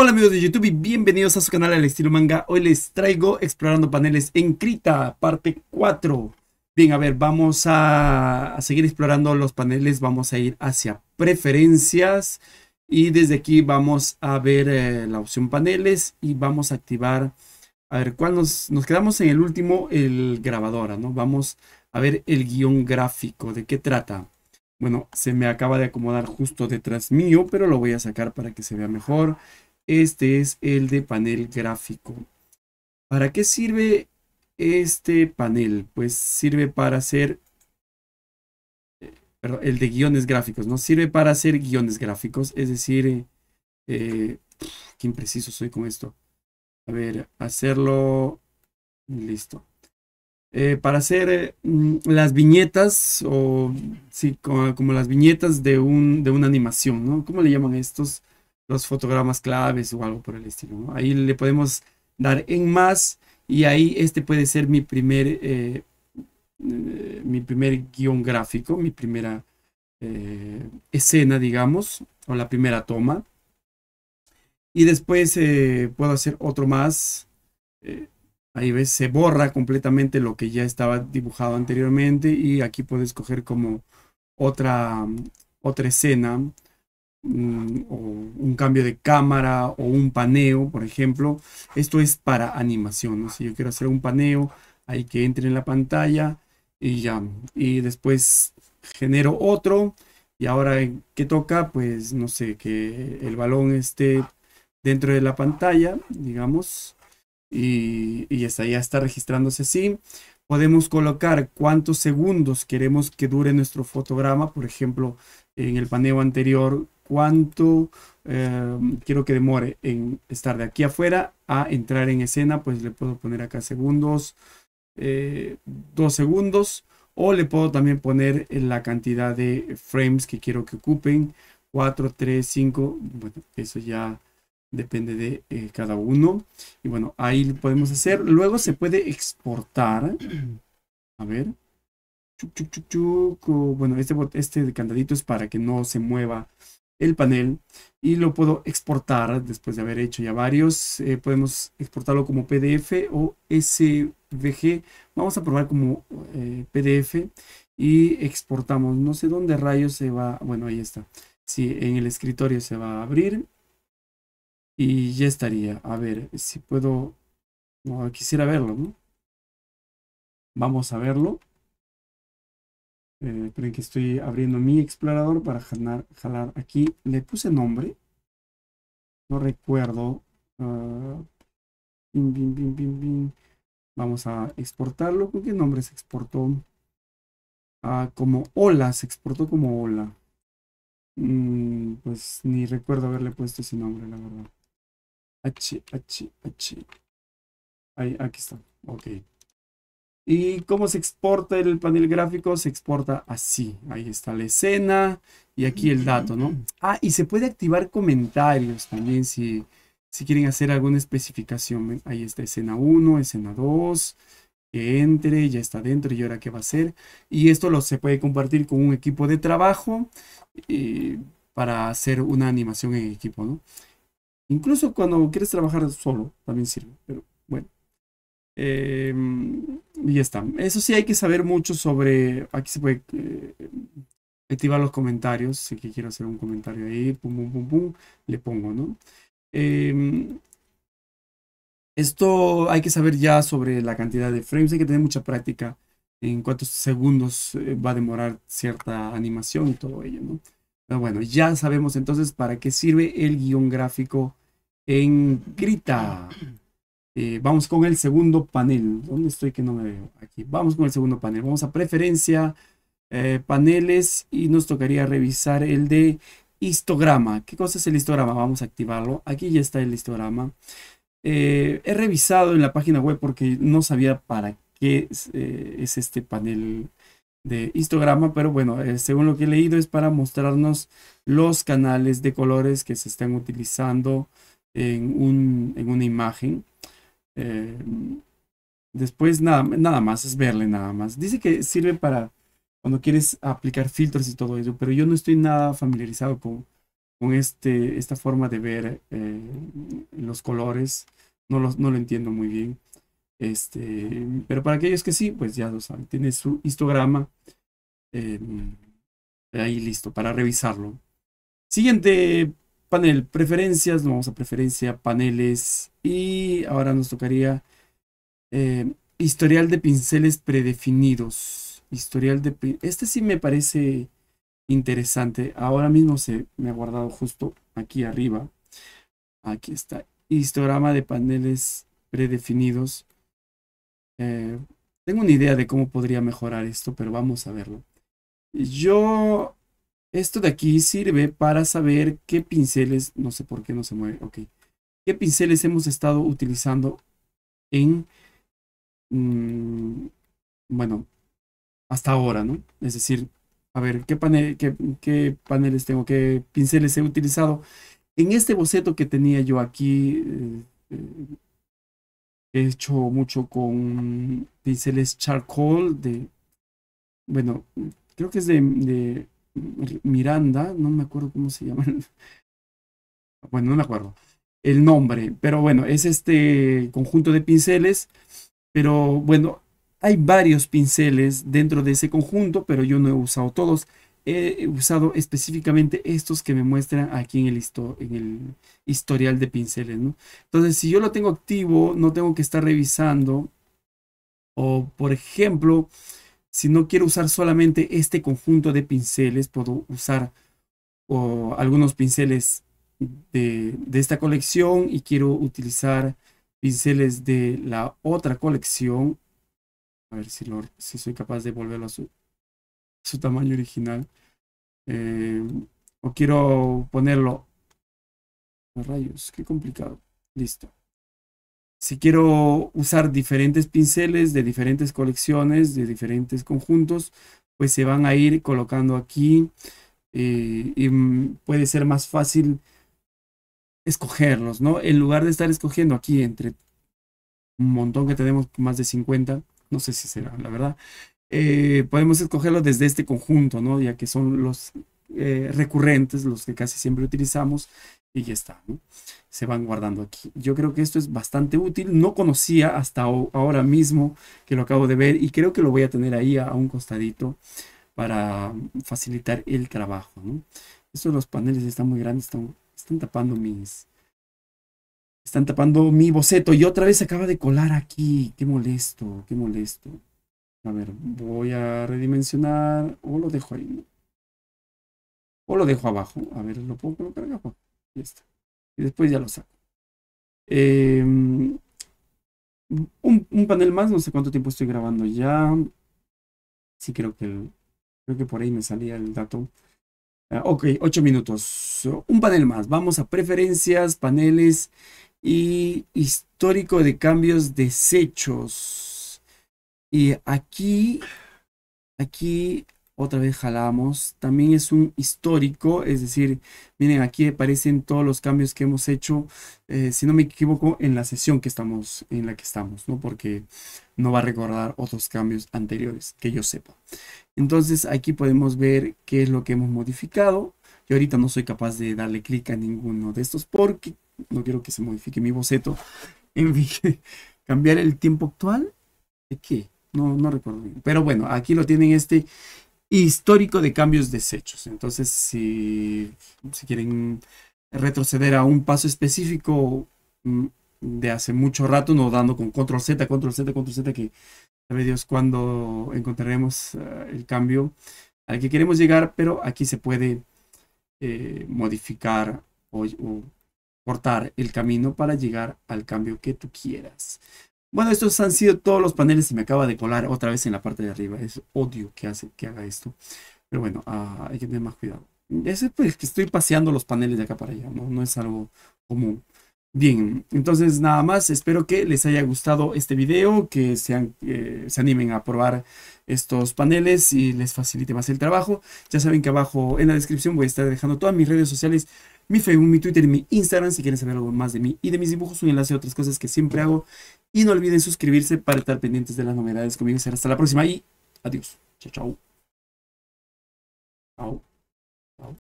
Hola amigos de YouTube y bienvenidos a su canal al estilo manga. Hoy les traigo explorando paneles en Krita, parte 4. Bien, a ver, vamos a, seguir explorando los paneles. Vamos a ir hacia preferencias y desde aquí vamos a ver eh, la opción paneles y vamos a activar, a ver, ¿cuál nos, nos quedamos en el último? El grabadora, ¿no? Vamos a ver el guión gráfico, ¿de qué trata? Bueno, se me acaba de acomodar justo detrás mío, pero lo voy a sacar para que se vea mejor. Este es el de panel gráfico. ¿Para qué sirve este panel? Pues sirve para hacer, eh, perdón, el de guiones gráficos, ¿no? Sirve para hacer guiones gráficos, es decir, eh, qué impreciso soy con esto. A ver, hacerlo, listo. Eh, para hacer mm, las viñetas o sí, como, las viñetas de, un, de una animación, ¿no? ¿Cómo le llaman estos? los fotogramas claves o algo por el estilo. Ahí le podemos dar en más y ahí este puede ser mi primer, eh, eh, mi primer guión gráfico, mi primera eh, escena, digamos, o la primera toma. Y después puedo hacer otro más. ahí ves, se borra completamente lo que ya estaba dibujado anteriormente y aquí puedo escoger como otra, otra escena un, o un cambio de cámara o un paneo, por ejemplo. Esto es para animación, Si yo quiero hacer un paneo, hay que entre en la pantalla y ya. Y después genero otro. Y ahora, ¿qué toca? Pues, no sé, que el balón esté dentro de la pantalla, digamos. Y, está, ya está registrándose así. Podemos colocar cuántos segundos queremos que dure nuestro fotograma. Por ejemplo, en el paneo anterior cuánto em, quiero que demore en estar de aquí afuera a entrar en escena, pues le puedo poner acá segundos, eh, dos segundos, o le puedo también poner eh, la cantidad de frames que quiero que ocupen, cuatro, tres, cinco, bueno, eso ya depende de eh, cada uno. Y bueno, ahí lo podemos hacer. Luego se puede exportar. A ver. bueno, este, este candadito es para que no se mueva el panel y lo puedo exportar después de haber hecho ya varios. Eh, podemos exportarlo como PDF o SVG. Vamos a probar como eh, PDF y exportamos. No sé dónde rayos se va. Bueno, ahí está. Sí, en el escritorio se va a abrir y ya estaría. A ver si puedo... quisiera verlo, Vamos a verlo. Eh, creen que estoy abriendo mi explorador para jalar, jalar aquí. Le puse nombre. No recuerdo. Ah, Vamos a exportarlo. ¿Con qué nombre se exportó? Ah, como hola. Se exportó como hola. Mm, pues ni recuerdo haberle puesto ese nombre, la verdad. H, H, H. Ahí, aquí está. Ok. ¿Y cómo se exporta el panel gráfico? Se exporta así. Ahí está la escena y aquí el dato, ¿no? Ah, y se puede activar comentarios también si, si quieren hacer alguna especificación. Ahí está escena 1, escena 2, que entre, ya está dentro y ahora qué va a hacer. Y esto lo se puede compartir con un equipo de trabajo eh, para hacer una animación en equipo, ¿no? Incluso cuando quieres trabajar solo también sirve, pero Em, y ya está. Eso sí, hay que saber mucho sobre. Aquí se puede eh, activar los comentarios. Si quiero hacer un comentario ahí, le pongo, ¿no? Em, esto hay que saber ya sobre la cantidad de frames. Hay que tener mucha práctica en cuántos segundos eh, va a demorar cierta animación y todo ello, ¿no? Pero bueno, ya sabemos entonces para qué sirve el guión gráfico en Grita. Eh, vamos con el segundo panel. ¿Dónde estoy que no me veo? Aquí. Vamos con el segundo panel. Vamos a preferencia, eh, paneles y nos tocaría revisar el de histograma. ¿Qué cosa es el histograma? Vamos a activarlo. Aquí ya está el histograma. Eh, he revisado en la página web porque no sabía para qué es, este panel de histograma, pero bueno, según lo que he leído es para mostrarnos los canales de colores que se están utilizando en, en una imagen. Eh, después nada, nada más, es verle nada más. Dice que sirve para cuando quieres aplicar filtros y todo eso, pero yo no estoy nada familiarizado con, con este, esta forma de ver eh, los colores. No, no lo entiendo muy bien. Este, pero para aquellos que sí, pues ya lo saben. Tiene su histograma eh, ahí listo para revisarlo. Siguiente panel preferencias, vamos a preferencia, paneles y ahora nos tocaría eh, historial de pinceles predefinidos. Historial de Este sí me parece interesante. Ahora mismo se me ha guardado justo aquí arriba. Aquí está. Histograma de paneles predefinidos. Eh, tengo una idea de cómo podría mejorar esto, pero vamos a verlo. Yo esto de aquí sirve para saber qué pinceles, no sé por qué no se mueve, ok. ¿Qué pinceles hemos estado utilizando en, mm, bueno, hasta ahora, ¿no? Es decir, a ver, ¿qué, qué, paneles tengo, qué pinceles he utilizado? En este boceto que tenía yo aquí, eh, eh, he hecho mucho con pinceles charcoal de, bueno, creo que es de Miranda, no me acuerdo cómo se llama. Bueno, no me acuerdo el nombre, pero bueno, es este conjunto de pinceles, pero bueno, hay varios pinceles dentro de ese conjunto, pero yo no he usado todos. He usado específicamente estos que me muestran aquí en el, en el historial de pinceles, Entonces, si yo lo tengo activo, no tengo que estar revisando. O, por ejemplo, si no quiero usar solamente este conjunto de pinceles, puedo usar algunos pinceles de, esta colección y quiero utilizar pinceles de la otra colección. A ver si, soy capaz de volverlo a su, tamaño original. Eh, o quiero ponerlo. Rayos, qué complicado. Listo si quiero usar diferentes pinceles de diferentes colecciones, de diferentes conjuntos, pues se van a ir colocando aquí eh, y mm, puede ser más fácil escogerlos, ¿no? En lugar de estar escogiendo aquí entre un montón que tenemos, más de 50, no sé si será, la verdad, eh, podemos escogerlos desde este conjunto, ¿no? Ya que son los eh, recurrentes, los que casi siempre utilizamos, y ya está, Se van guardando aquí. Yo creo que esto es bastante útil. No conocía hasta ahora mismo que lo acabo de ver y creo que lo voy a tener ahí a, un costadito para facilitar el trabajo, Estos los paneles están muy grandes, están, tapando mis... Están tapando mi boceto y otra vez acaba de colar aquí. Qué molesto, qué molesto. A ver, voy a redimensionar o lo dejo ahí. O lo dejo abajo. A ver, lo pongo colocar abajo. Y después ya lo saco. Em, un, panel más, no sé cuánto tiempo estoy grabando ya. Sí, creo que, creo que por ahí me salía el dato. Ah, ok, ocho minutos. Un panel más. Vamos a preferencias, paneles y histórico de cambios desechos. Y aquí, aquí otra vez jalamos. También es un histórico, es decir, miren, aquí aparecen todos los cambios que hemos hecho, eh, si no me equivoco, en la sesión que estamos, en la que estamos, ¿no? Porque no va a recordar otros cambios anteriores, que yo sepa. Entonces, aquí podemos ver qué es lo que hemos modificado. Yo ahorita no soy capaz de darle clic a ninguno de estos porque no quiero que se modifique mi boceto. En fin, cambiar el tiempo actual, ¿de qué? No, no recuerdo bien. Pero bueno, aquí lo tienen este histórico de cambios desechos Entonces, si, si quieren retroceder a un paso específico mm, de hace mucho rato, no dando con control Z, control Z, control Z, que sabe Dios cuando encontraremos eh, el cambio al que queremos llegar, pero aquí se puede eh, modificar o cortar el camino para llegar al cambio que tú quieras. Bueno, estos han sido todos los paneles y me acaba de colar otra vez en la parte de arriba. Es odio que, hace, que haga esto. Pero bueno, ah, hay que tener más cuidado. Es pues, que estoy paseando los paneles de acá para allá, ¿no? No es algo común. Bien, entonces nada más, espero que les haya gustado este video, que eh, se animen a probar estos paneles y les facilite más el trabajo. Ya saben que abajo en la descripción voy a estar dejando todas mis redes sociales, mi Facebook, mi Twitter y mi Instagram, si quieren saber algo más de mí y de mis dibujos, un enlace a otras cosas que siempre hago. Y no olviden suscribirse para estar pendientes de las novedades conmigo. Será hasta la próxima y adiós. Chao, chao. Chao.